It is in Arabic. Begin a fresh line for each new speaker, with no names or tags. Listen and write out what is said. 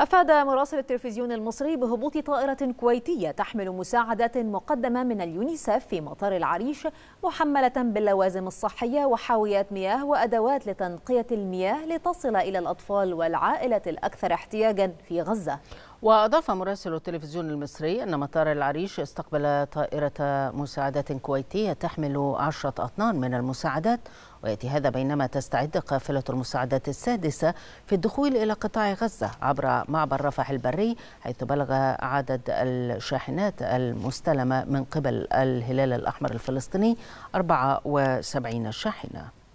أفاد مراسل التلفزيون المصري بهبوط طائرة كويتية تحمل مساعدات مقدمة من اليونيسف في مطار العريش محملة باللوازم الصحية وحاويات مياه وأدوات لتنقية المياه لتصل إلى الأطفال والعائلة الأكثر احتياجا في غزة
وأضاف مراسل التلفزيون المصري أن مطار العريش استقبل طائرة مساعدات كويتية تحمل عشرة أطنان من المساعدات ويأتي هذا بينما تستعد قافلة المساعدات السادسة في الدخول إلى قطاع غزة عبر معبر رفح البري حيث بلغ عدد الشاحنات المستلمة
من قبل الهلال الأحمر الفلسطيني 74 شاحنة